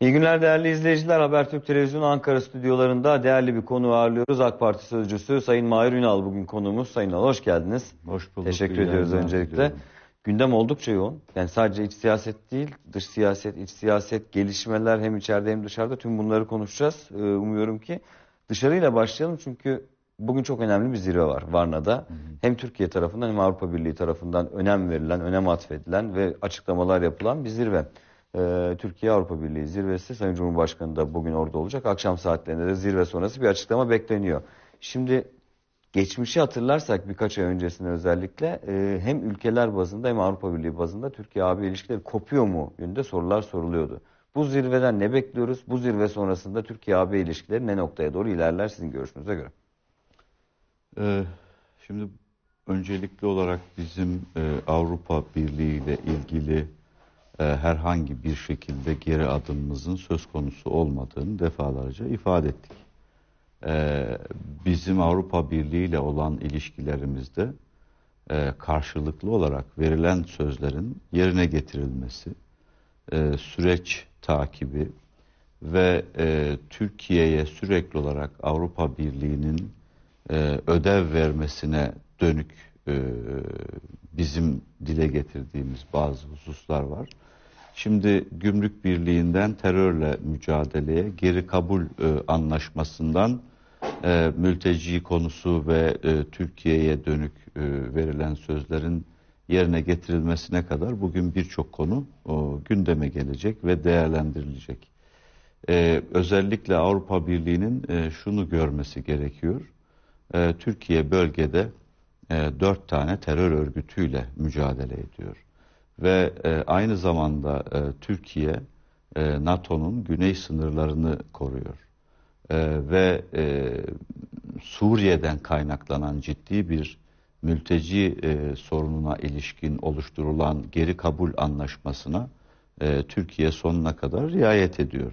İyi günler değerli izleyiciler. Habertürk Televizyon Ankara stüdyolarında değerli bir konu ağırlıyoruz. AK Parti Sözcüsü Sayın Mahir Ünal bugün konuğumuz. Sayın Ünal hoş geldiniz. Hoş bulduk. Teşekkür ediyoruz öncelikle. Diliyorum. Gündem oldukça yoğun. Yani sadece iç siyaset değil, dış siyaset, iç siyaset, gelişmeler hem içeride hem dışarıda tüm bunları konuşacağız. Ee, umuyorum ki dışarıyla başlayalım çünkü bugün çok önemli bir zirve var Varna'da. Hı hı. Hem Türkiye tarafından hem Avrupa Birliği tarafından önem verilen, önem atfedilen ve açıklamalar yapılan bir zirve. Ee, Türkiye Avrupa Birliği zirvesi. Sayın Cumhurbaşkanı da bugün orada olacak. Akşam saatlerinde de zirve sonrası bir açıklama bekleniyor. Şimdi geçmişi hatırlarsak birkaç ay öncesinde özellikle e, hem ülkeler bazında hem Avrupa Birliği bazında Türkiye AB ilişkileri kopuyor mu yönünde sorular soruluyordu. Bu zirveden ne bekliyoruz? Bu zirve sonrasında Türkiye AB ilişkileri ne noktaya doğru ilerler sizin görüşünüze göre? Ee, şimdi öncelikli olarak bizim e, Avrupa Birliği ile ilgili e, herhangi bir şekilde geri adımımızın söz konusu olmadığını defalarca ifade ettik. E, bizim Avrupa Birliği ile olan ilişkilerimizde e, karşılıklı olarak verilen sözlerin yerine getirilmesi, süreç takibi ve Türkiye'ye sürekli olarak Avrupa Birliği'nin ödev vermesine dönük e, bizim dile getirdiğimiz bazı hususlar var. Şimdi gümrük birliğinden terörle mücadeleye, geri kabul e, anlaşmasından e, mülteci konusu ve e, Türkiye'ye dönük e, verilen sözlerin yerine getirilmesine kadar bugün birçok konu o, gündeme gelecek ve değerlendirilecek. E, özellikle Avrupa Birliği'nin e, şunu görmesi gerekiyor. E, Türkiye bölgede e, dört tane terör örgütüyle mücadele ediyor. Ve e, aynı zamanda e, Türkiye NATO'nun güney sınırlarını koruyor. ve Suriye'den kaynaklanan ciddi bir mülteci sorununa ilişkin oluşturulan geri kabul anlaşmasına Türkiye sonuna kadar riayet ediyor.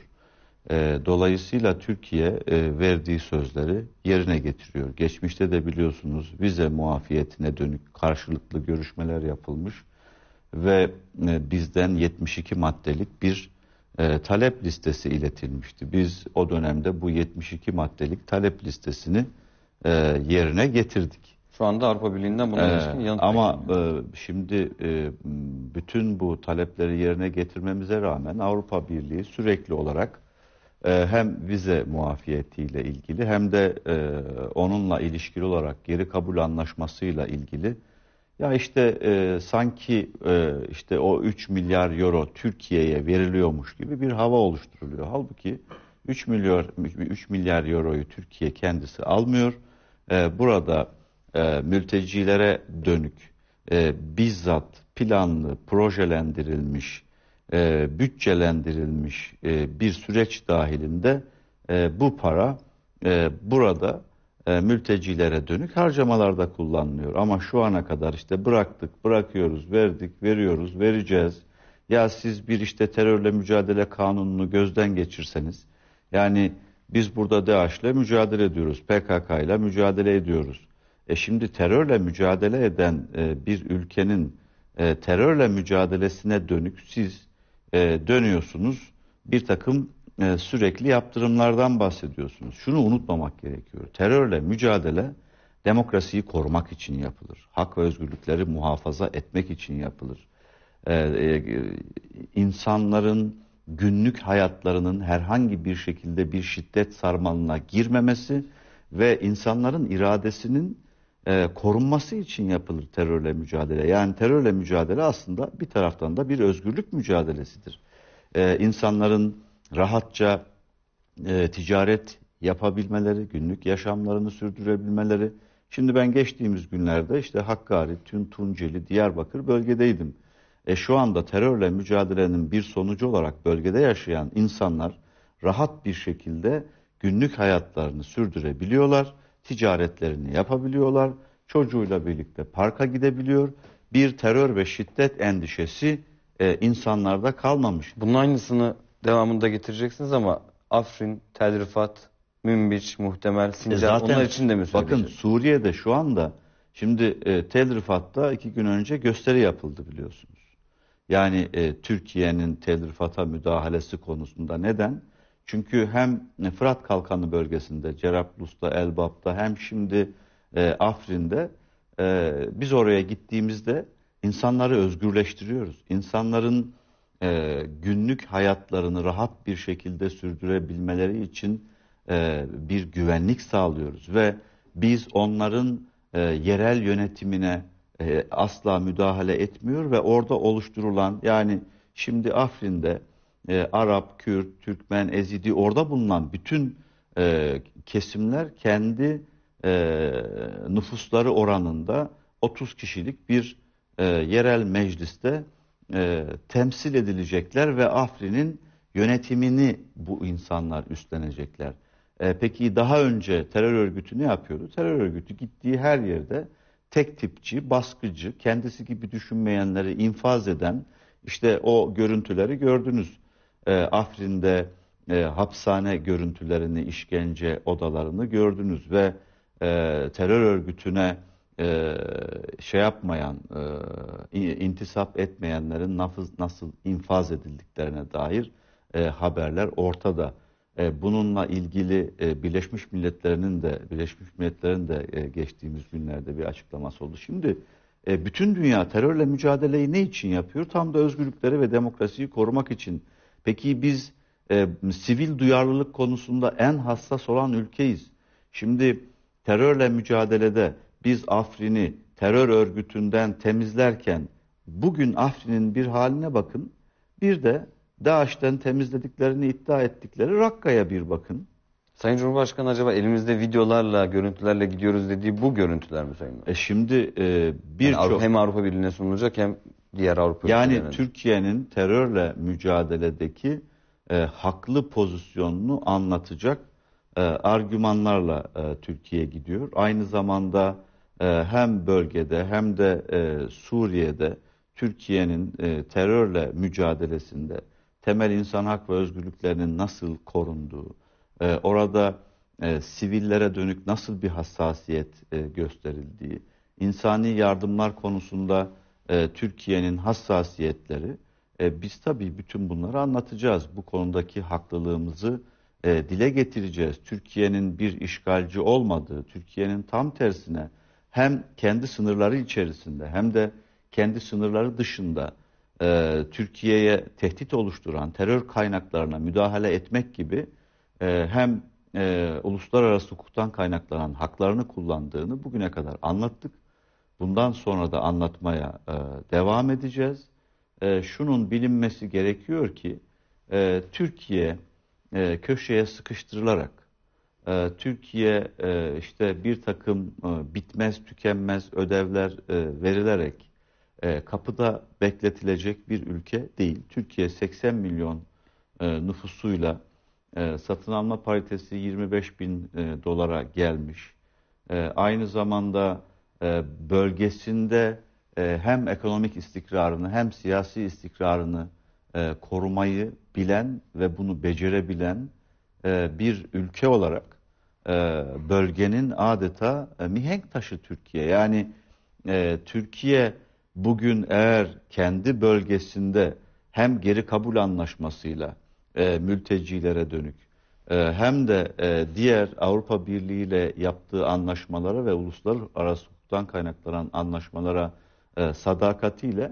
E, dolayısıyla Türkiye e, verdiği sözleri yerine getiriyor. Geçmişte de biliyorsunuz vize muafiyetine dönük karşılıklı görüşmeler yapılmış ve e, bizden 72 maddelik bir e, talep listesi iletilmişti. Biz o dönemde bu 72 maddelik talep listesini e, yerine getirdik. Şu anda Avrupa Birliği'nden bunun e, ilişkin ee, yanıt Ama e, şimdi e, bütün bu talepleri yerine getirmemize rağmen Avrupa Birliği sürekli olarak ee, hem vize muafiyetiyle ilgili hem de e, onunla ilişkili olarak geri kabul anlaşmasıyla ilgili ya işte e, sanki e, işte o 3 milyar euro Türkiye'ye veriliyormuş gibi bir hava oluşturuluyor. Halbuki 3 milyar 3 milyar euroyu Türkiye kendisi almıyor. E, burada e, mültecilere dönük e, bizzat planlı projelendirilmiş e, bütçelendirilmiş e, bir süreç dahilinde e, bu para e, burada e, mültecilere dönük harcamalarda kullanılıyor. Ama şu ana kadar işte bıraktık, bırakıyoruz, verdik, veriyoruz, vereceğiz. Ya siz bir işte terörle mücadele kanununu gözden geçirseniz, yani biz burada DAEŞ'le mücadele ediyoruz, PKK ile mücadele ediyoruz. E şimdi terörle mücadele eden e, bir ülkenin e, terörle mücadelesine dönük siz e, dönüyorsunuz. Bir takım e, sürekli yaptırımlardan bahsediyorsunuz. Şunu unutmamak gerekiyor. Terörle mücadele demokrasiyi korumak için yapılır. Hak ve özgürlükleri muhafaza etmek için yapılır. E, e, insanların günlük hayatlarının herhangi bir şekilde bir şiddet sarmalına girmemesi ve insanların iradesinin e, korunması için yapılır terörle mücadele. Yani terörle mücadele aslında bir taraftan da bir özgürlük mücadelesidir. E, insanların rahatça e, ticaret yapabilmeleri, günlük yaşamlarını sürdürebilmeleri. Şimdi ben geçtiğimiz günlerde işte Hakkari, Tün, Tunceli, Diyarbakır bölgedeydim. E şu anda terörle mücadelenin bir sonucu olarak bölgede yaşayan insanlar rahat bir şekilde günlük hayatlarını sürdürebiliyorlar ticaretlerini yapabiliyorlar. Çocuğuyla birlikte parka gidebiliyor. Bir terör ve şiddet endişesi e, insanlarda kalmamış. Bunun aynısını devamında getireceksiniz ama Afrin, Tel Rifat, Münbiç, Muhtemel, Sincar, e onlar için de mi Bakın Suriye'de şu anda şimdi e, Tel Rifat'ta iki gün önce gösteri yapıldı biliyorsunuz. Yani e, Türkiye'nin Tel Rifat'a müdahalesi konusunda neden? Çünkü hem Fırat Kalkanı bölgesinde, Cerablus'ta, Elbap'ta hem şimdi e, Afrin'de e, biz oraya gittiğimizde insanları özgürleştiriyoruz. İnsanların e, günlük hayatlarını rahat bir şekilde sürdürebilmeleri için e, bir güvenlik sağlıyoruz. Ve biz onların e, yerel yönetimine e, asla müdahale etmiyor ve orada oluşturulan yani şimdi Afrin'de e, Arap, Kürt, Türkmen, Ezidi orada bulunan bütün e, kesimler kendi e, nüfusları oranında 30 kişilik bir e, yerel mecliste e, temsil edilecekler ve Afrin'in yönetimini bu insanlar üstlenecekler. E, peki daha önce terör örgütü ne yapıyordu? Terör örgütü gittiği her yerde tek tipçi, baskıcı, kendisi gibi düşünmeyenleri infaz eden işte o görüntüleri gördünüz e, Afrin'de e, hapishane görüntülerini, işkence odalarını gördünüz ve e, terör örgütüne e, şey yapmayan, e, intisap etmeyenlerin nafız, nasıl infaz edildiklerine dair e, haberler ortada. E, bununla ilgili e, Birleşmiş Milletler'in de Birleşmiş Milletler'in de e, geçtiğimiz günlerde bir açıklaması oldu. Şimdi e, bütün dünya terörle mücadeleyi ne için yapıyor? Tam da özgürlükleri ve demokrasiyi korumak için Peki biz e, sivil duyarlılık konusunda en hassas olan ülkeyiz. Şimdi terörle mücadelede biz Afrin'i terör örgütünden temizlerken bugün Afrin'in bir haline bakın. Bir de DAEŞ'ten temizlediklerini iddia ettikleri Rakka'ya bir bakın. Sayın Cumhurbaşkanı acaba elimizde videolarla, görüntülerle gidiyoruz dediği bu görüntüler mi Sayın E şimdi e, birçok... Yani hem Avrupa Birliği'ne sunulacak hem diğer Avrupa yani Türkiye'nin terörle mücadeledeki e, haklı pozisyonunu anlatacak e, argümanlarla e, Türkiye'ye gidiyor. Aynı zamanda e, hem bölgede hem de e, Suriye'de Türkiye'nin e, terörle mücadelesinde temel insan hak ve özgürlüklerinin nasıl korunduğu, e, orada e, sivillere dönük nasıl bir hassasiyet e, gösterildiği, insani yardımlar konusunda e, Türkiye'nin hassasiyetleri. E, biz tabii bütün bunları anlatacağız. Bu konudaki haklılığımızı e, dile getireceğiz. Türkiye'nin bir işgalci olmadığı, Türkiye'nin tam tersine hem kendi sınırları içerisinde hem de kendi sınırları dışında e, Türkiye'ye tehdit oluşturan terör kaynaklarına müdahale etmek gibi e, hem e, uluslararası hukuktan kaynaklanan haklarını kullandığını bugüne kadar anlattık. Bundan sonra da anlatmaya e, devam edeceğiz. E, şunun bilinmesi gerekiyor ki e, Türkiye e, köşeye sıkıştırılarak e, Türkiye e, işte bir takım e, bitmez tükenmez ödevler e, verilerek e, kapıda bekletilecek bir ülke değil. Türkiye 80 milyon e, nüfusuyla e, satın alma paritesi 25 bin e, dolara gelmiş. E, aynı zamanda e, bölgesinde e, hem ekonomik istikrarını hem siyasi istikrarını e, korumayı bilen ve bunu becerebilen bir ülke olarak bölgenin adeta e, mihenk taşı Türkiye. Yani Türkiye bugün eğer kendi bölgesinde hem geri kabul anlaşmasıyla mültecilere dönük hem de diğer Avrupa Birliği ile yaptığı anlaşmalara ve uluslararası hukuktan kaynaklanan anlaşmalara e, sadakatiyle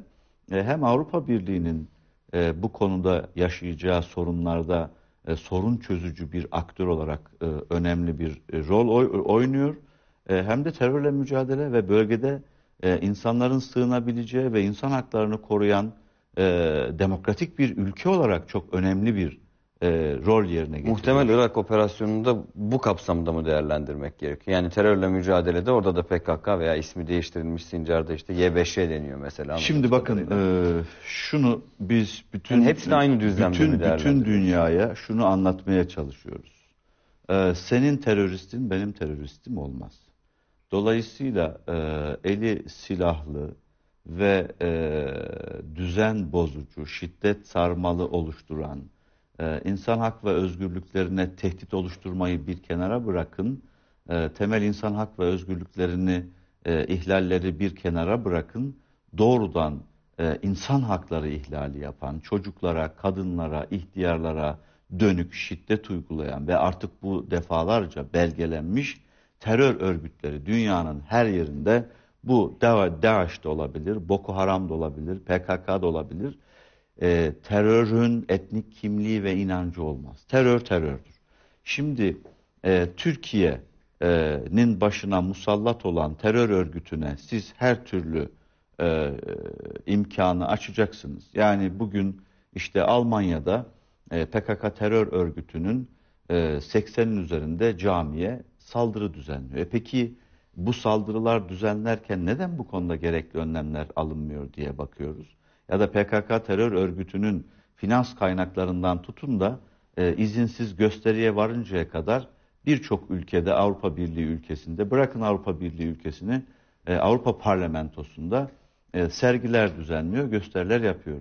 e, hem Avrupa Birliği'nin e, bu konuda yaşayacağı sorunlarda e, sorun çözücü bir aktör olarak e, önemli bir e, rol oy, oynuyor. E, hem de terörle mücadele ve bölgede e, insanların sığınabileceği ve insan haklarını koruyan e, demokratik bir ülke olarak çok önemli bir e, rol yerine getiriyor. Muhtemel Irak operasyonunda bu kapsamda mı değerlendirmek gerekiyor? Yani terörle mücadelede orada da PKK veya ismi değiştirilmiş Sincar'da işte YBŞ deniyor mesela. Şimdi bakın e, şunu biz bütün yani hepsini aynı düzlemde bütün, bütün dünyaya şunu anlatmaya çalışıyoruz. E, senin teröristin benim teröristim olmaz. Dolayısıyla e, eli silahlı, ve e, düzen bozucu, şiddet sarmalı oluşturan e, insan hak ve özgürlüklerine tehdit oluşturmayı bir kenara bırakın, ee, temel insan hak ve özgürlüklerini, e, ihlalleri bir kenara bırakın, doğrudan e, insan hakları ihlali yapan, çocuklara, kadınlara, ihtiyarlara dönük şiddet uygulayan ve artık bu defalarca belgelenmiş terör örgütleri dünyanın her yerinde bu DAEŞ de olabilir, Boko Haram da olabilir, PKK da olabilir e, terörün etnik kimliği ve inancı olmaz. Terör terördür. Şimdi e, Türkiye'nin başına musallat olan terör örgütüne siz her türlü e, imkanı açacaksınız. Yani bugün işte Almanya'da e, PKK terör örgütünün e, 80'in üzerinde camiye saldırı düzenliyor. E peki bu saldırılar düzenlerken neden bu konuda gerekli önlemler alınmıyor diye bakıyoruz ya da PKK terör örgütünün finans kaynaklarından tutun da e, izinsiz gösteriye varıncaya kadar birçok ülkede Avrupa Birliği ülkesinde bırakın Avrupa Birliği ülkesini e, Avrupa Parlamentosu'nda e, sergiler düzenliyor, gösteriler yapıyor.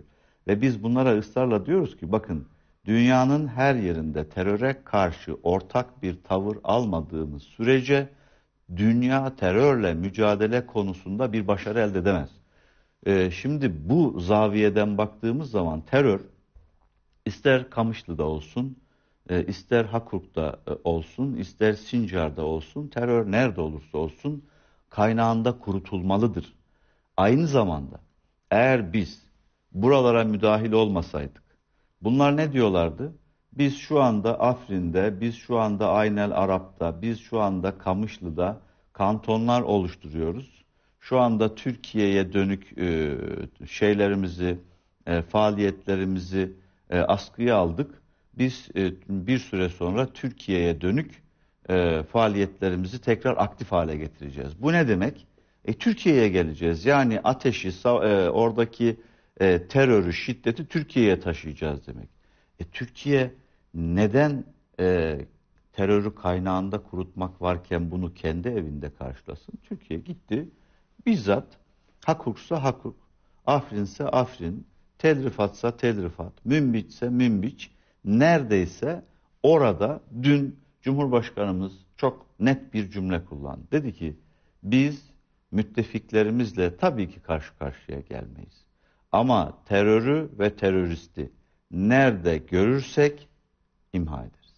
Ve biz bunlara ısrarla diyoruz ki bakın dünyanın her yerinde teröre karşı ortak bir tavır almadığımız sürece dünya terörle mücadele konusunda bir başarı elde edemez. E, şimdi bu zaviyeden baktığımız zaman terör ister Kamışlı'da olsun, e, ister Hakurk'ta e, olsun, ister Sincar'da olsun, terör nerede olursa olsun kaynağında kurutulmalıdır. Aynı zamanda eğer biz buralara müdahil olmasaydık, bunlar ne diyorlardı? Biz şu anda Afrin'de, biz şu anda Aynel Arap'ta, biz şu anda Kamışlı'da kantonlar oluşturuyoruz şu anda Türkiye'ye dönük e, şeylerimizi, e, faaliyetlerimizi e, askıya aldık. Biz e, bir süre sonra Türkiye'ye dönük e, faaliyetlerimizi tekrar aktif hale getireceğiz. Bu ne demek? E, Türkiye'ye geleceğiz. Yani ateşi, e, oradaki e, terörü, şiddeti Türkiye'ye taşıyacağız demek. E, Türkiye neden e, terörü kaynağında kurutmak varken bunu kendi evinde karşılasın? Türkiye gitti Bizzat hak hukuksa hak hukuk, afrinse afrin, telrifatsa telrifat, münbiçse münbiç, neredeyse orada dün Cumhurbaşkanımız çok net bir cümle kullandı. Dedi ki biz müttefiklerimizle tabii ki karşı karşıya gelmeyiz. Ama terörü ve teröristi nerede görürsek imha ederiz.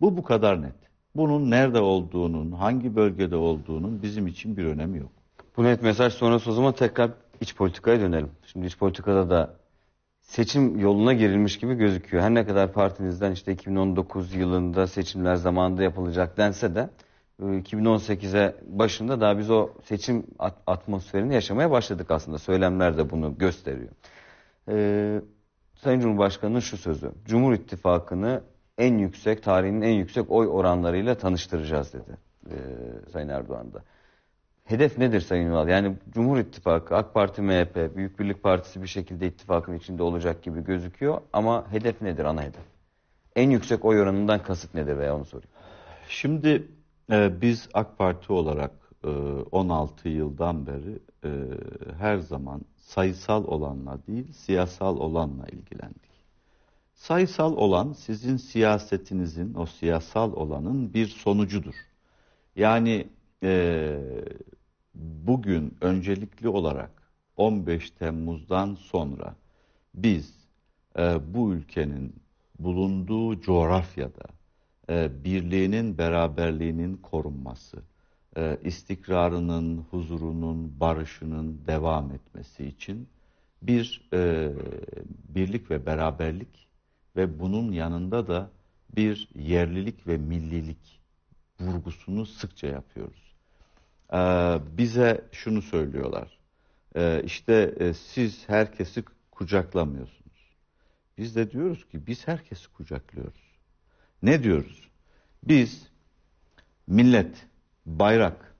Bu bu kadar net. Bunun nerede olduğunun, hangi bölgede olduğunun bizim için bir önemi yok. Bu net mesaj sonrası o zaman tekrar iç politikaya dönelim. Şimdi iç politikada da seçim yoluna girilmiş gibi gözüküyor. Her ne kadar partinizden işte 2019 yılında seçimler zamanında yapılacak dense de 2018'e başında daha biz o seçim atmosferini yaşamaya başladık aslında. Söylemler de bunu gösteriyor. Ee, Sayın Cumhurbaşkanı'nın şu sözü. Cumhur İttifakı'nı en yüksek, tarihinin en yüksek oy oranlarıyla tanıştıracağız dedi e, Sayın Erdoğan da hedef nedir Sayın Ünal? Yani Cumhur İttifakı, AK Parti, MHP, Büyük Birlik Partisi bir şekilde ittifakın içinde olacak gibi gözüküyor. Ama hedef nedir, ana hedef? En yüksek oy oranından kasıt nedir veya onu sorayım. Şimdi e, biz AK Parti olarak e, 16 yıldan beri e, her zaman sayısal olanla değil, siyasal olanla ilgilendik. Sayısal olan sizin siyasetinizin, o siyasal olanın bir sonucudur. Yani e, bugün öncelikli olarak 15 Temmuz'dan sonra biz e, bu ülkenin bulunduğu coğrafyada e, birliğinin, beraberliğinin korunması, e, istikrarının, huzurunun, barışının devam etmesi için bir e, birlik ve beraberlik ve bunun yanında da bir yerlilik ve millilik vurgusunu sıkça yapıyoruz e, bize şunu söylüyorlar. E, işte e, siz herkesi kucaklamıyorsunuz. Biz de diyoruz ki biz herkesi kucaklıyoruz. Ne diyoruz? Biz millet, bayrak,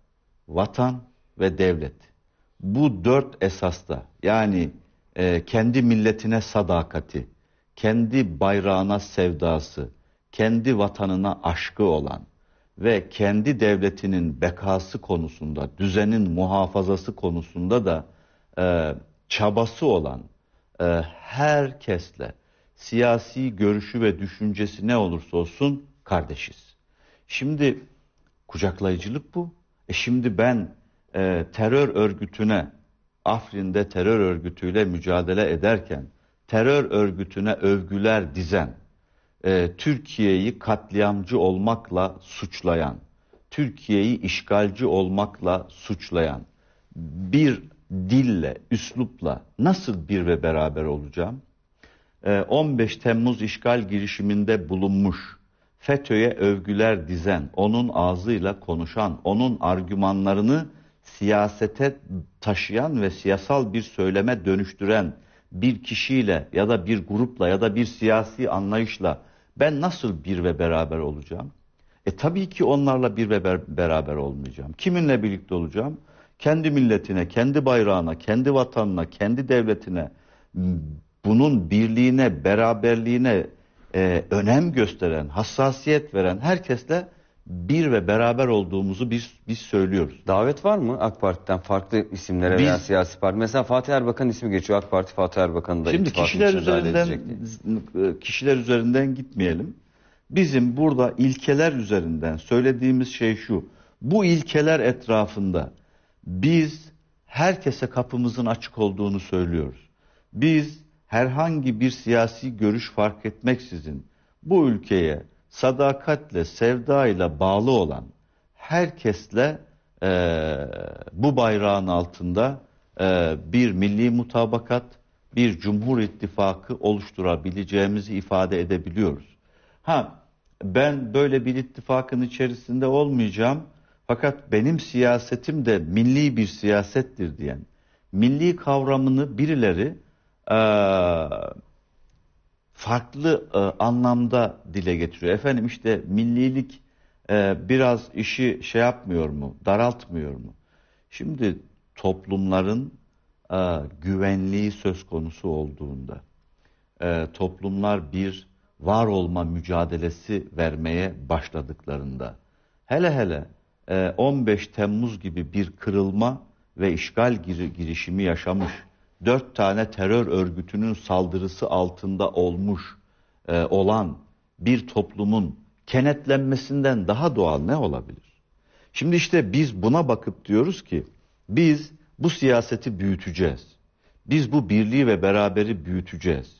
vatan ve devlet bu dört esasta yani e, kendi milletine sadakati, kendi bayrağına sevdası, kendi vatanına aşkı olan ve kendi devletinin bekası konusunda, düzenin muhafazası konusunda da e, çabası olan e, herkesle siyasi görüşü ve düşüncesi ne olursa olsun kardeşiz. Şimdi kucaklayıcılık bu. E şimdi ben e, terör örgütüne, Afrin'de terör örgütüyle mücadele ederken terör örgütüne övgüler dizen, e, Türkiye'yi katliamcı olmakla suçlayan, Türkiye'yi işgalci olmakla suçlayan bir dille, üslupla nasıl bir ve beraber olacağım? E, 15 Temmuz işgal girişiminde bulunmuş, FETÖ'ye övgüler dizen, onun ağzıyla konuşan, onun argümanlarını siyasete taşıyan ve siyasal bir söyleme dönüştüren bir kişiyle ya da bir grupla ya da bir siyasi anlayışla ben nasıl bir ve beraber olacağım? E tabii ki onlarla bir ve beraber olmayacağım. Kiminle birlikte olacağım? Kendi milletine, kendi bayrağına, kendi vatanına, kendi devletine, bunun birliğine, beraberliğine e, önem gösteren, hassasiyet veren herkesle bir ve beraber olduğumuzu biz biz söylüyoruz. Davet var mı AK Parti'den farklı isimlere Biz- veya siyasi parti? Mesela Fatih Erbakan ismi geçiyor. AK Parti Fatih Erbakan'ı da Şimdi kişiler üzerinden e, kişiler üzerinden gitmeyelim. Bizim burada ilkeler üzerinden söylediğimiz şey şu. Bu ilkeler etrafında biz herkese kapımızın açık olduğunu söylüyoruz. Biz herhangi bir siyasi görüş fark etmeksizin bu ülkeye sadakatle, sevdayla bağlı olan herkesle e, bu bayrağın altında e, bir milli mutabakat, bir cumhur ittifakı oluşturabileceğimizi ifade edebiliyoruz. Ha ben böyle bir ittifakın içerisinde olmayacağım fakat benim siyasetim de milli bir siyasettir diyen milli kavramını birileri eee farklı e, anlamda dile getiriyor. Efendim işte millilik e, biraz işi şey yapmıyor mu, daraltmıyor mu? Şimdi toplumların e, güvenliği söz konusu olduğunda e, toplumlar bir var olma mücadelesi vermeye başladıklarında hele hele e, 15 Temmuz gibi bir kırılma ve işgal gir girişimi yaşamış dört tane terör örgütünün saldırısı altında olmuş e, olan bir toplumun kenetlenmesinden daha doğal ne olabilir? Şimdi işte biz buna bakıp diyoruz ki biz bu siyaseti büyüteceğiz. Biz bu birliği ve beraberi büyüteceğiz.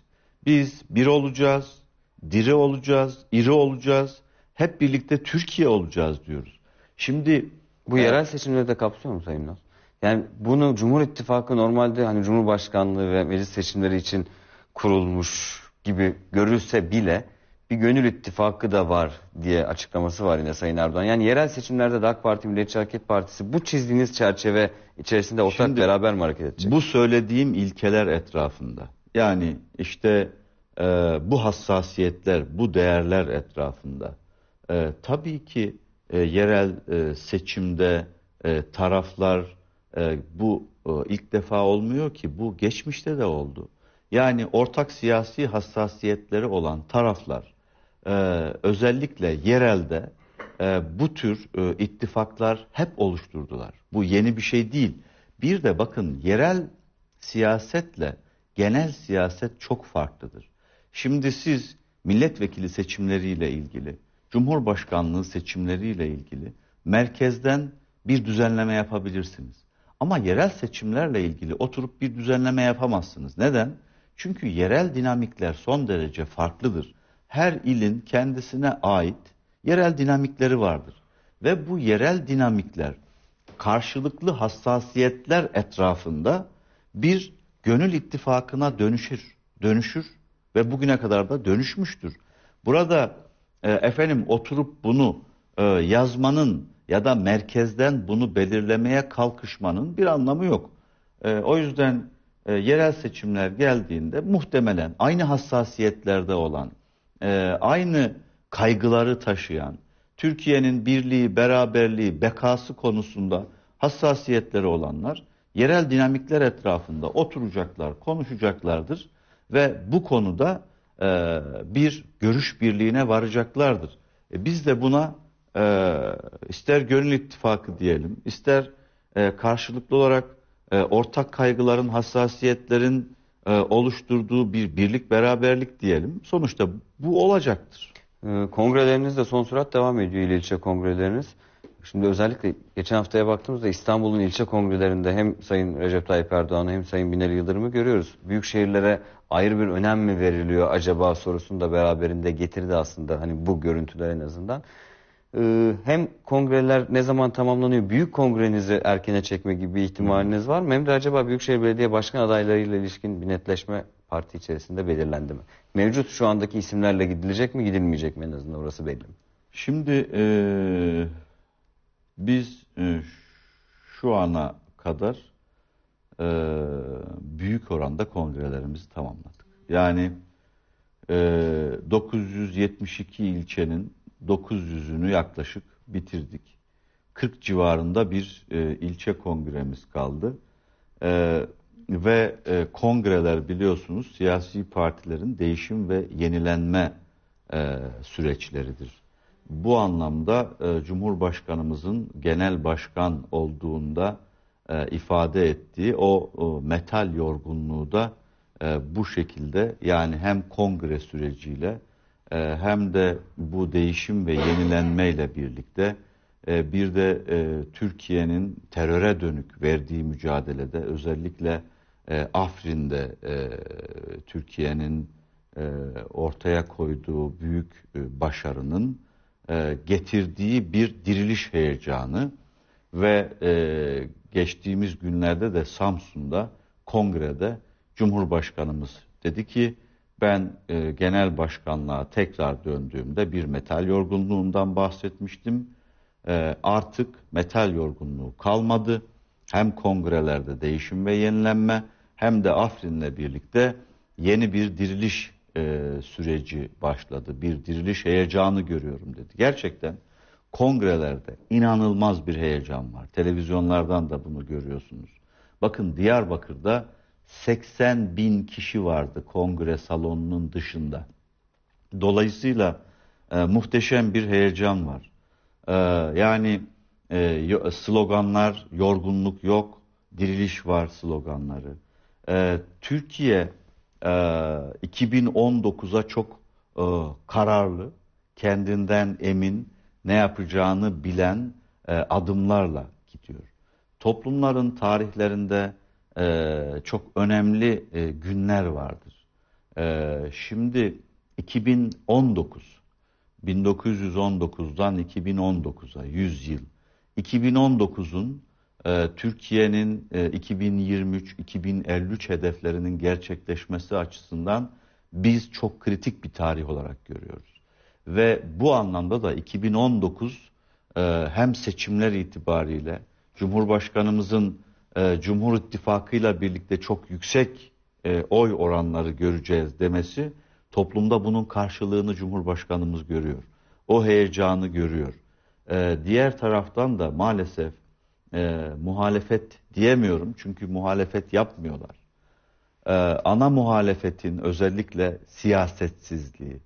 Biz bir olacağız, diri olacağız, iri olacağız. Hep birlikte Türkiye olacağız diyoruz. Şimdi bu yerel e, seçimleri de kapsıyor mu Sayın Nal? Yani bunu Cumhur İttifakı normalde hani Cumhurbaşkanlığı ve meclis seçimleri için kurulmuş gibi görülse bile bir gönül ittifakı da var diye açıklaması var yine Sayın Erdoğan. Yani yerel seçimlerde de AK Parti, Milliyetçi Hareket Partisi bu çizdiğiniz çerçeve içerisinde ortak Şimdi, beraber mi hareket edecek? Bu söylediğim ilkeler etrafında. Yani işte e, bu hassasiyetler, bu değerler etrafında. E, tabii ki e, yerel e, seçimde e, taraflar ee, bu e, ilk defa olmuyor ki bu geçmişte de oldu. Yani ortak siyasi hassasiyetleri olan taraflar e, özellikle yerelde e, bu tür ittifaklar hep oluşturdular. Bu yeni bir şey değil. Bir de bakın yerel siyasetle genel siyaset çok farklıdır. Şimdi siz milletvekili seçimleriyle ilgili, cumhurbaşkanlığı seçimleriyle ilgili merkezden bir düzenleme yapabilirsiniz. Ama yerel seçimlerle ilgili oturup bir düzenleme yapamazsınız. Neden? Çünkü yerel dinamikler son derece farklıdır. Her ilin kendisine ait yerel dinamikleri vardır. Ve bu yerel dinamikler karşılıklı hassasiyetler etrafında bir gönül ittifakına dönüşür. Dönüşür ve bugüne kadar da dönüşmüştür. Burada e, efendim oturup bunu e, yazmanın ya da merkezden bunu belirlemeye kalkışmanın bir anlamı yok. E, o yüzden e, yerel seçimler geldiğinde muhtemelen aynı hassasiyetlerde olan, e, aynı kaygıları taşıyan, Türkiye'nin birliği, beraberliği, bekası konusunda hassasiyetleri olanlar yerel dinamikler etrafında oturacaklar, konuşacaklardır ve bu konuda e, bir görüş birliğine varacaklardır. E, biz de buna e, ister gönül ittifakı diyelim, ister e, karşılıklı olarak e, ortak kaygıların, hassasiyetlerin e, oluşturduğu bir birlik, beraberlik diyelim. Sonuçta bu olacaktır. E, kongreleriniz de son sürat devam ediyor ilçe kongreleriniz. Şimdi özellikle geçen haftaya baktığımızda İstanbul'un ilçe kongrelerinde hem Sayın Recep Tayyip Erdoğan'ı hem Sayın Binali Yıldırım'ı görüyoruz. Büyük şehirlere ayrı bir önem mi veriliyor acaba sorusunu da beraberinde getirdi aslında hani bu görüntüler en azından. Ee, hem kongreler ne zaman tamamlanıyor? Büyük kongrenizi erkene çekme gibi bir ihtimaliniz var mı? Hem de acaba Büyükşehir Belediye Başkan adaylarıyla ilişkin bir netleşme parti içerisinde belirlendi mi? Mevcut şu andaki isimlerle gidilecek mi gidilmeyecek mi en azından orası belli mi? Şimdi e, biz e, şu ana kadar e, büyük oranda kongrelerimizi tamamladık. Yani e, 972 ilçenin 900'ünü yaklaşık bitirdik. 40 civarında bir e, ilçe kongremiz kaldı. E, ve e, kongreler biliyorsunuz siyasi partilerin değişim ve yenilenme e, süreçleridir. Bu anlamda e, Cumhurbaşkanımızın genel başkan olduğunda e, ifade ettiği o e, metal yorgunluğu da e, bu şekilde yani hem kongre süreciyle ee, hem de bu değişim ve yenilenmeyle birlikte e, bir de e, Türkiye'nin teröre dönük verdiği mücadelede özellikle e, Afrin'de Türkiye'nin ortaya koyduğu büyük başarının getirdiği bir diriliş heyecanı ve geçtiğimiz günlerde de Samsun'da kongrede Cumhurbaşkanımız dedi ki ben e, genel başkanlığa tekrar döndüğümde bir metal yorgunluğundan bahsetmiştim. E, artık metal yorgunluğu kalmadı. Hem kongrelerde değişim ve yenilenme hem de Afrin'le birlikte yeni bir diriliş e, süreci başladı. Bir diriliş heyecanı görüyorum dedi. Gerçekten kongrelerde inanılmaz bir heyecan var. Televizyonlardan da bunu görüyorsunuz. Bakın Diyarbakır'da 80 bin kişi vardı kongre salonunun dışında. Dolayısıyla e, muhteşem bir heyecan var. E, yani e, sloganlar yorgunluk yok, diriliş var sloganları. E, Türkiye e, 2019'a çok e, kararlı, kendinden emin, ne yapacağını bilen e, adımlarla gidiyor. Toplumların tarihlerinde e, çok önemli e, günler vardır. E, şimdi 2019, 1919'dan 2019'a 100 yıl. 2019'un e, Türkiye'nin e, 2023-2053 hedeflerinin gerçekleşmesi açısından biz çok kritik bir tarih olarak görüyoruz. Ve bu anlamda da 2019 e, hem seçimler itibariyle Cumhurbaşkanımızın e, Cumhur İttifakı'yla birlikte çok yüksek e, oy oranları göreceğiz demesi toplumda bunun karşılığını Cumhurbaşkanımız görüyor. O heyecanı görüyor. E, diğer taraftan da maalesef e, muhalefet diyemiyorum çünkü muhalefet yapmıyorlar. E, ana muhalefetin özellikle siyasetsizliği,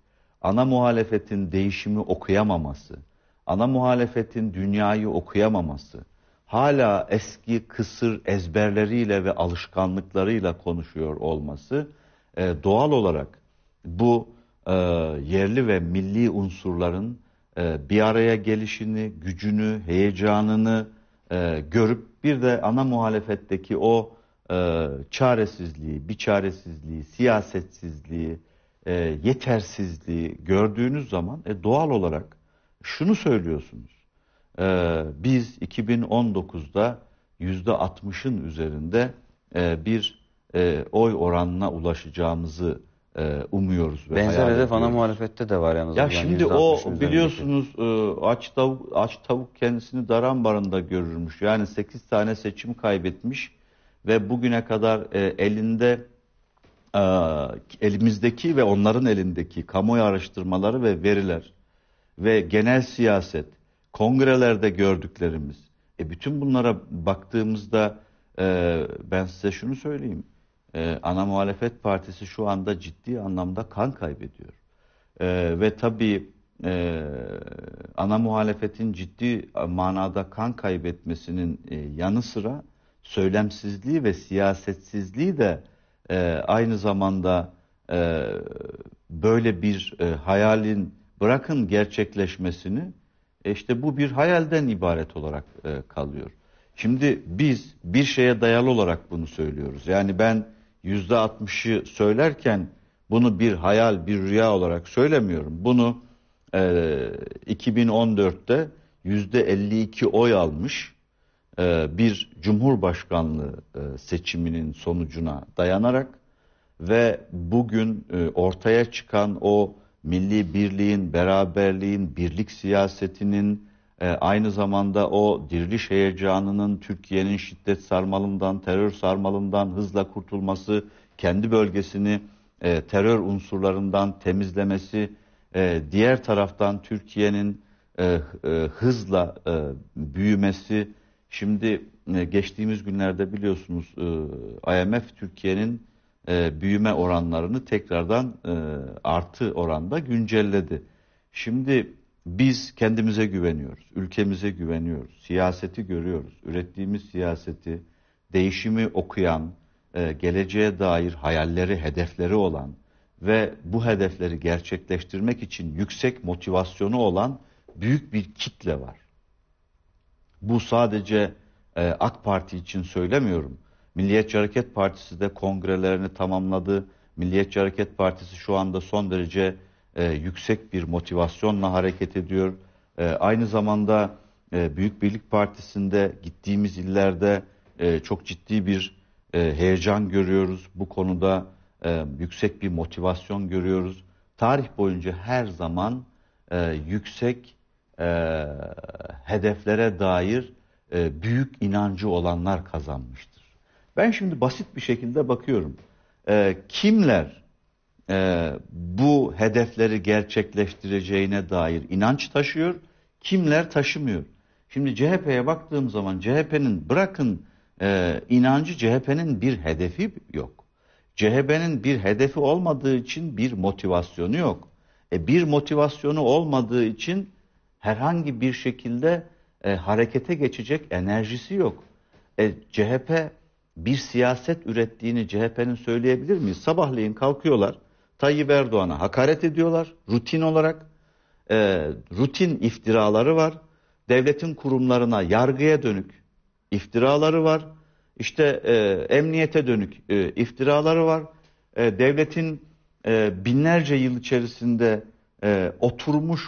ana muhalefetin değişimi okuyamaması, ana muhalefetin dünyayı okuyamaması, hala eski kısır ezberleriyle ve alışkanlıklarıyla konuşuyor olması e, doğal olarak bu e, yerli ve milli unsurların e, bir araya gelişini, gücünü, heyecanını e, görüp bir de ana muhalefetteki o e, çaresizliği, bir çaresizliği, siyasetsizliği, e, yetersizliği gördüğünüz zaman e, doğal olarak şunu söylüyorsunuz e, biz 2019'da %60'ın üzerinde e, bir e, oy oranına ulaşacağımızı e, umuyoruz. Ve Benzer hedef ana muhalefette de var yalnız. Ya şimdi o biliyorsunuz e, aç, tavuk, aç tavuk kendisini darambarında görürmüş. Yani 8 tane seçim kaybetmiş ve bugüne kadar e, elinde e, elimizdeki ve onların elindeki kamuoyu araştırmaları ve veriler ve genel siyaset kongrelerde gördüklerimiz. E bütün bunlara baktığımızda e, ben size şunu söyleyeyim. E, ana muhalefet partisi şu anda ciddi anlamda kan kaybediyor. E, ve tabii e, ana muhalefetin ciddi manada kan kaybetmesinin e, yanı sıra söylemsizliği ve siyasetsizliği de e, aynı zamanda e, böyle bir e, hayalin bırakın gerçekleşmesini e işte bu bir hayalden ibaret olarak e, kalıyor. Şimdi biz bir şeye dayalı olarak bunu söylüyoruz. Yani ben yüzde altmışı söylerken bunu bir hayal, bir rüya olarak söylemiyorum. Bunu e, 2014'te yüzde 52 oy almış e, bir cumhurbaşkanlığı e, seçiminin sonucuna dayanarak ve bugün e, ortaya çıkan o milli birliğin, beraberliğin, birlik siyasetinin e, aynı zamanda o diriliş heyecanının Türkiye'nin şiddet sarmalından, terör sarmalından hızla kurtulması, kendi bölgesini e, terör unsurlarından temizlemesi, e, diğer taraftan Türkiye'nin e, e, hızla e, büyümesi, şimdi e, geçtiğimiz günlerde biliyorsunuz e, IMF Türkiye'nin e, büyüme oranlarını tekrardan e, artı oranda güncelledi. Şimdi biz kendimize güveniyoruz, ülkemize güveniyoruz, siyaseti görüyoruz. Ürettiğimiz siyaseti, değişimi okuyan, e, geleceğe dair hayalleri, hedefleri olan ve bu hedefleri gerçekleştirmek için yüksek motivasyonu olan büyük bir kitle var. Bu sadece e, AK Parti için söylemiyorum. Milliyetçi Hareket Partisi de kongrelerini tamamladı. Milliyetçi Hareket Partisi şu anda son derece e, yüksek bir motivasyonla hareket ediyor. E, aynı zamanda e, Büyük Birlik Partisi'nde gittiğimiz illerde e, çok ciddi bir e, heyecan görüyoruz. Bu konuda e, yüksek bir motivasyon görüyoruz. Tarih boyunca her zaman e, yüksek e, hedeflere dair e, büyük inancı olanlar kazanmıştır. Ben şimdi basit bir şekilde bakıyorum. E, kimler e, bu hedefleri gerçekleştireceğine dair inanç taşıyor, kimler taşımıyor? Şimdi CHP'ye baktığım zaman CHP'nin bırakın e, inancı CHP'nin bir hedefi yok. CHP'nin bir hedefi olmadığı için bir motivasyonu yok. E, bir motivasyonu olmadığı için herhangi bir şekilde e, harekete geçecek enerjisi yok. E, CHP bir siyaset ürettiğini CHP'nin söyleyebilir miyiz? Sabahleyin kalkıyorlar Tayyip Erdoğan'a hakaret ediyorlar rutin olarak. E, rutin iftiraları var. Devletin kurumlarına, yargıya dönük iftiraları var. İşte e, emniyete dönük e, iftiraları var. E, devletin e, binlerce yıl içerisinde e, oturmuş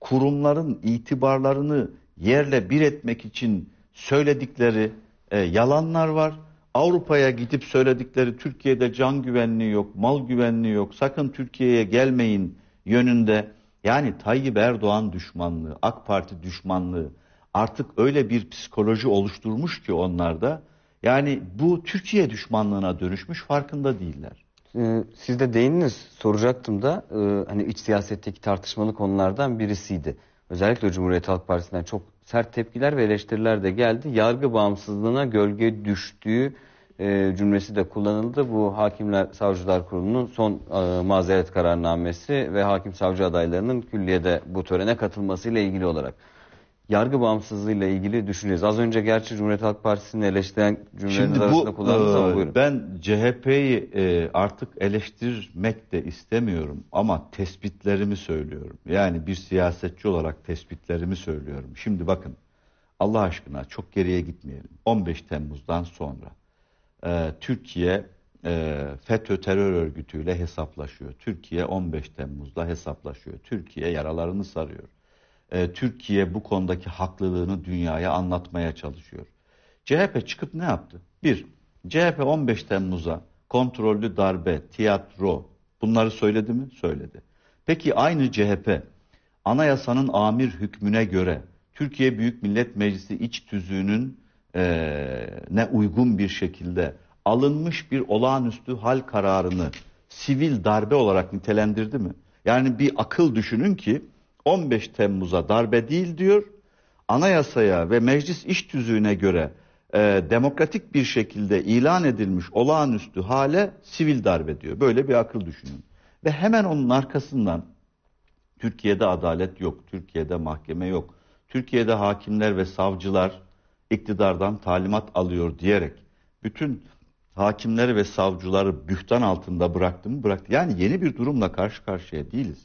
kurumların itibarlarını yerle bir etmek için söyledikleri e, yalanlar var. Avrupa'ya gidip söyledikleri Türkiye'de can güvenliği yok, mal güvenliği yok, sakın Türkiye'ye gelmeyin yönünde yani Tayyip Erdoğan düşmanlığı, AK Parti düşmanlığı artık öyle bir psikoloji oluşturmuş ki onlarda. Yani bu Türkiye düşmanlığına dönüşmüş farkında değiller. Ee, siz de değindiniz soracaktım da e, hani iç siyasetteki tartışmalı konulardan birisiydi özellikle Cumhuriyet Halk Partisi'nden çok sert tepkiler ve eleştiriler de geldi. Yargı bağımsızlığına gölge düştüğü e, cümlesi de kullanıldı. Bu Hakimler Savcılar Kurulu'nun son e, mazeret kararnamesi ve hakim savcı adaylarının külliyede bu törene katılmasıyla ilgili olarak yargı bağımsızlığıyla ilgili düşüneceğiz. Az önce gerçi Cumhuriyet Halk Partisi'ni eleştiren cümleleriniz arasında kullandınız ama e, buyurun. Ben CHP'yi e, artık eleştirmek de istemiyorum ama tespitlerimi söylüyorum. Yani bir siyasetçi olarak tespitlerimi söylüyorum. Şimdi bakın Allah aşkına çok geriye gitmeyelim. 15 Temmuz'dan sonra e, Türkiye e, FETÖ terör örgütüyle hesaplaşıyor. Türkiye 15 Temmuz'da hesaplaşıyor. Türkiye yaralarını sarıyor e, Türkiye bu konudaki haklılığını dünyaya anlatmaya çalışıyor. CHP çıkıp ne yaptı? Bir, CHP 15 Temmuz'a kontrollü darbe, tiyatro bunları söyledi mi? Söyledi. Peki aynı CHP anayasanın amir hükmüne göre Türkiye Büyük Millet Meclisi iç tüzüğünün e, ne uygun bir şekilde alınmış bir olağanüstü hal kararını sivil darbe olarak nitelendirdi mi? Yani bir akıl düşünün ki 15 Temmuz'a darbe değil diyor. Anayasaya ve meclis iş tüzüğüne göre e, demokratik bir şekilde ilan edilmiş olağanüstü hale sivil darbe diyor. Böyle bir akıl düşünün. Ve hemen onun arkasından Türkiye'de adalet yok, Türkiye'de mahkeme yok. Türkiye'de hakimler ve savcılar iktidardan talimat alıyor diyerek bütün hakimleri ve savcıları bühtan altında bıraktı mı bıraktı. Yani yeni bir durumla karşı karşıya değiliz.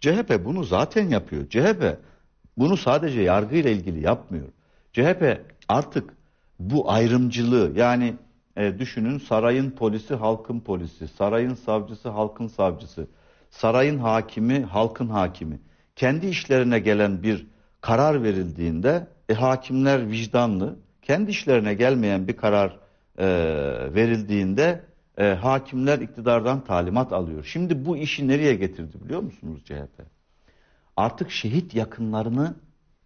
CHP bunu zaten yapıyor. CHP bunu sadece yargıyla ilgili yapmıyor. CHP artık bu ayrımcılığı yani e, düşünün sarayın polisi halkın polisi, sarayın savcısı halkın savcısı, sarayın hakimi halkın hakimi. Kendi işlerine gelen bir karar verildiğinde e, hakimler vicdanlı, kendi işlerine gelmeyen bir karar e, verildiğinde e, hakimler iktidardan talimat alıyor. Şimdi bu işi nereye getirdi biliyor musunuz CHP? Artık şehit yakınlarını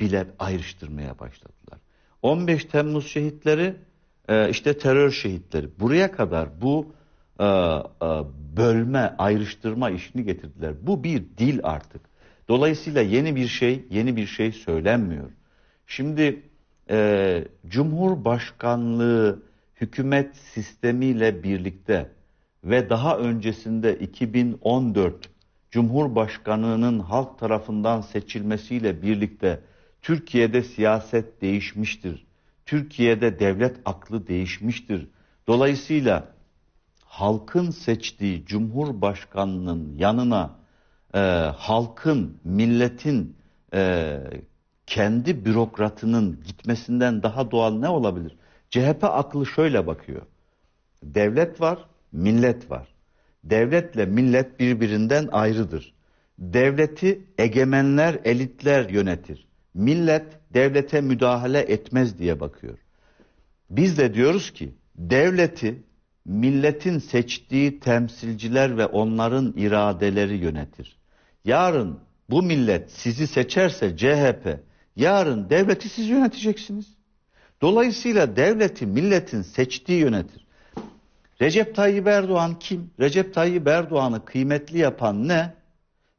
bile ayrıştırmaya başladılar. 15 Temmuz şehitleri e, işte terör şehitleri. Buraya kadar bu e, e, bölme, ayrıştırma işini getirdiler. Bu bir dil artık. Dolayısıyla yeni bir şey, yeni bir şey söylenmiyor. Şimdi e, Cumhurbaşkanlığı hükümet sistemiyle birlikte ve daha öncesinde 2014 Cumhurbaşkanı'nın halk tarafından seçilmesiyle birlikte Türkiye'de siyaset değişmiştir. Türkiye'de devlet aklı değişmiştir. Dolayısıyla halkın seçtiği Cumhurbaşkanı'nın yanına e, halkın, milletin e, kendi bürokratının gitmesinden daha doğal ne olabilir? CHP aklı şöyle bakıyor. Devlet var, millet var. Devletle millet birbirinden ayrıdır. Devleti egemenler, elitler yönetir. Millet devlete müdahale etmez diye bakıyor. Biz de diyoruz ki devleti milletin seçtiği temsilciler ve onların iradeleri yönetir. Yarın bu millet sizi seçerse CHP, yarın devleti siz yöneteceksiniz. Dolayısıyla devleti milletin seçtiği yönetir. Recep Tayyip Erdoğan kim? Recep Tayyip Erdoğan'ı kıymetli yapan ne?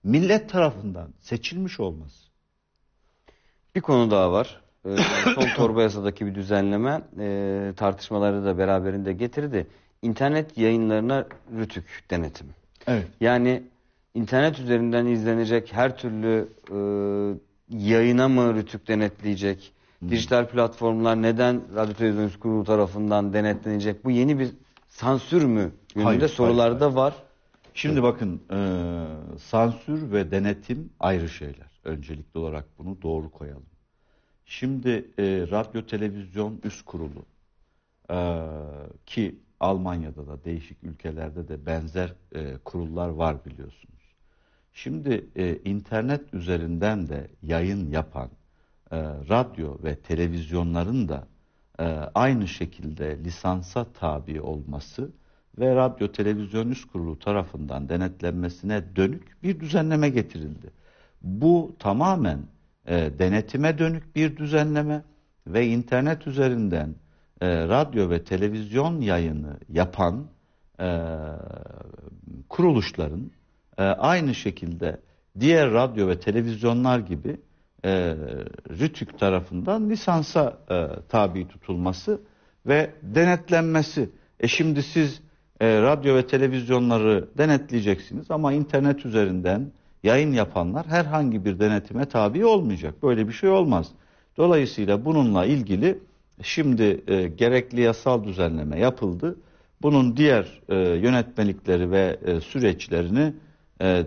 Millet tarafından seçilmiş olması. Bir konu daha var. Ee, son torba yasadaki bir düzenleme ee, tartışmaları da beraberinde getirdi. İnternet yayınlarına rütük denetim. Evet. Yani internet üzerinden izlenecek her türlü e, yayına mı rütük denetleyecek? Dijital platformlar neden radyo televizyon üst kurulu tarafından denetlenecek? Bu yeni bir sansür mü? Yönünde Hayır, sorular hayır, da var. Şimdi bakın e, sansür ve denetim ayrı şeyler. Öncelikli olarak bunu doğru koyalım. Şimdi e, radyo televizyon üst kurulu e, ki Almanya'da da değişik ülkelerde de benzer e, kurullar var biliyorsunuz. Şimdi e, internet üzerinden de yayın yapan e, radyo ve televizyonların da e, aynı şekilde lisansa tabi olması ve radyo televizyon üst kurulu tarafından denetlenmesine dönük bir düzenleme getirildi. Bu tamamen e, denetime dönük bir düzenleme ve internet üzerinden e, radyo ve televizyon yayını yapan e, kuruluşların e, aynı şekilde diğer radyo ve televizyonlar gibi e, Rütük tarafından lisansa e, tabi tutulması ve denetlenmesi. E şimdi siz e, radyo ve televizyonları denetleyeceksiniz ama internet üzerinden yayın yapanlar herhangi bir denetime tabi olmayacak. Böyle bir şey olmaz. Dolayısıyla bununla ilgili şimdi e, gerekli yasal düzenleme yapıldı. Bunun diğer e, yönetmelikleri ve e, süreçlerini e, e,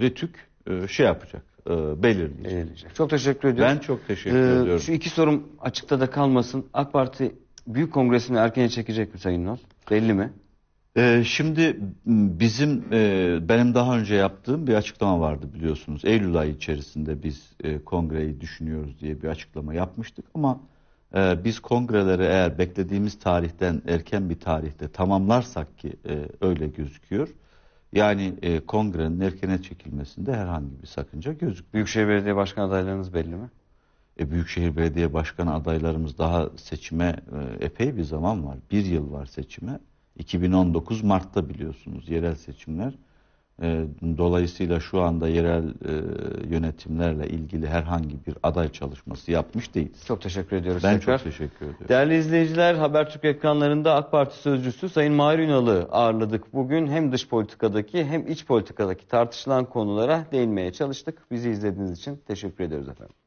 RITÜK e, şey yapacak e, belirleyecek. belirleyecek. Çok teşekkür ediyorum. Ben çok teşekkür ee, ediyorum. Şu iki sorum açıkta da kalmasın. AK Parti Büyük Kongresi'ni erkene çekecek mi Sayın Nol? Belli mi? Ee, şimdi bizim e, benim daha önce yaptığım bir açıklama vardı biliyorsunuz. Eylül ayı içerisinde biz e, kongreyi düşünüyoruz diye bir açıklama yapmıştık ama e, biz kongreleri eğer beklediğimiz tarihten erken bir tarihte tamamlarsak ki e, öyle gözüküyor yani e, kongrenin erkene çekilmesinde herhangi bir sakınca gözükmüyor. Büyükşehir Belediye Başkan adaylarınız belli mi? E, Büyükşehir Belediye Başkanı adaylarımız daha seçime e, epey bir zaman var. Bir yıl var seçime. 2019 Mart'ta biliyorsunuz yerel seçimler. E, dolayısıyla şu anda yerel e, yönetimlerle ilgili herhangi bir aday çalışması yapmış değiliz. Çok teşekkür ediyoruz. Ben tekrar. çok teşekkür ediyorum. Değerli izleyiciler Habertürk ekranlarında AK Parti sözcüsü Sayın Mahir Ünal'ı ağırladık. Bugün hem dış politikadaki hem iç politikadaki tartışılan konulara değinmeye çalıştık. Bizi izlediğiniz için teşekkür ediyoruz efendim.